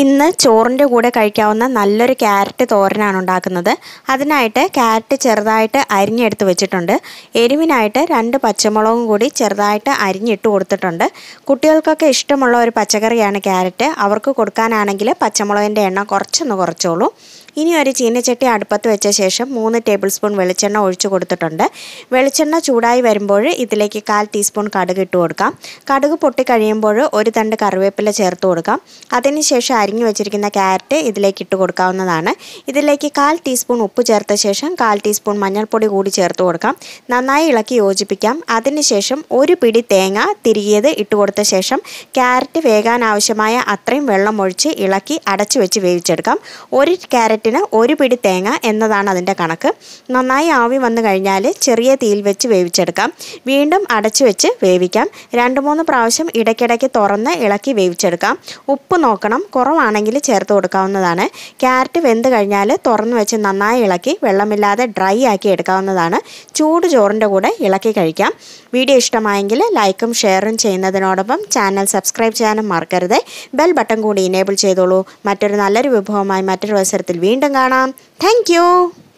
ഇന്ന് ചോറിൻ്റെ കൂടെ കഴിക്കാവുന്ന നല്ലൊരു ക്യാരറ്റ് തോരനാണ് ഉണ്ടാക്കുന്നത് അതിനായിട്ട് ക്യാരറ്റ് ചെറുതായിട്ട് അരിഞ്ഞെടുത്ത് വെച്ചിട്ടുണ്ട് എരിവിനായിട്ട് രണ്ട് പച്ചമുളകും കൂടി ചെറുതായിട്ട് അരിഞ്ഞിട്ട് കൊടുത്തിട്ടുണ്ട് കുട്ടികൾക്കൊക്കെ ഇഷ്ടമുള്ള ഒരു പച്ചക്കറിയാണ് ക്യാരറ്റ് അവർക്ക് കൊടുക്കാനാണെങ്കിൽ പച്ചമുളകിൻ്റെ എണ്ണ കുറച്ചൊന്ന് കുറച്ചോളൂ ഇനി ഒരു ചീനച്ചട്ടി അടുപ്പത്ത് വെച്ച ശേഷം മൂന്ന് ടേബിൾ സ്പൂൺ വെളിച്ചെണ്ണ ഒഴിച്ചു കൊടുത്തിട്ടുണ്ട് വെളിച്ചെണ്ണ ചൂടായി വരുമ്പോൾ ഇതിലേക്ക് കാൽ ടീസ്പൂൺ കടുക് ഇട്ട് കൊടുക്കാം കടുക് പൊട്ടിക്കഴിയുമ്പോൾ ഒരു തണ്ട് കറിവേപ്പില ചേർത്ത് കൊടുക്കാം അതിനുശേഷം അരിഞ്ഞു വെച്ചിരിക്കുന്ന ക്യാരറ്റ് ഇതിലേക്ക് ഇട്ട് കൊടുക്കാവുന്നതാണ് ഇതിലേക്ക് കാൽ ടീസ്പൂൺ ഉപ്പ് ചേർത്ത ശേഷം കാൽ ടീസ്പൂൺ മഞ്ഞൾപ്പൊടി കൂടി ചേർത്ത് കൊടുക്കാം നന്നായി ഇളക്കി യോജിപ്പിക്കാം അതിനുശേഷം ഒരു പിടി തേങ്ങ തിരികിയത് ഇട്ട് കൊടുത്ത ശേഷം ക്യാരറ്റ് വേകാൻ ആവശ്യമായ അത്രയും വെള്ളം ഒഴിച്ച് ഇളക്കി അടച്ചു വെച്ച് വേവിച്ചെടുക്കാം ഒരു ക്യാരറ്റിന് ഒരു പിടി തേങ്ങ എന്നതാണ് അതിൻ്റെ കണക്ക് നന്നായി ആവി വന്നു കഴിഞ്ഞാൽ ചെറിയ തീയിൽ വെച്ച് വേവിച്ചെടുക്കാം വീണ്ടും അടച്ചു വെച്ച് വേവിക്കാം രണ്ട് മൂന്ന് പ്രാവശ്യം ഇടയ്ക്കിടയ്ക്ക് തുറന്ന് ഇളക്കി വേവിച്ചെടുക്കാം ഉപ്പ് നോക്കണം കുറവ് വെള്ളമാണെങ്കിൽ ചേർത്ത് കൊടുക്കാവുന്നതാണ് ക്യാരറ്റ് വെന്ത് കഴിഞ്ഞാൽ തുറന്നു വെച്ച് നന്നായി ഇളക്കി വെള്ളമില്ലാതെ ഡ്രൈ ആക്കി എടുക്കാവുന്നതാണ് ചൂട് ചോറിൻ്റെ കൂടെ ഇളക്കി കഴിക്കാം വീഡിയോ ഇഷ്ടമായെങ്കിൽ ലൈക്കും ഷെയറും ചെയ്യുന്നതിനോടൊപ്പം ചാനൽ സബ്സ്ക്രൈബ് ചെയ്യാനും മറക്കരുത് ബെൽ ബട്ടൺ കൂടി ഇനേബിൾ ചെയ്തോളൂ മറ്റൊരു നല്ലൊരു വിഭവമായി മറ്റൊരു അവസരത്തിൽ വീണ്ടും കാണാം താങ്ക്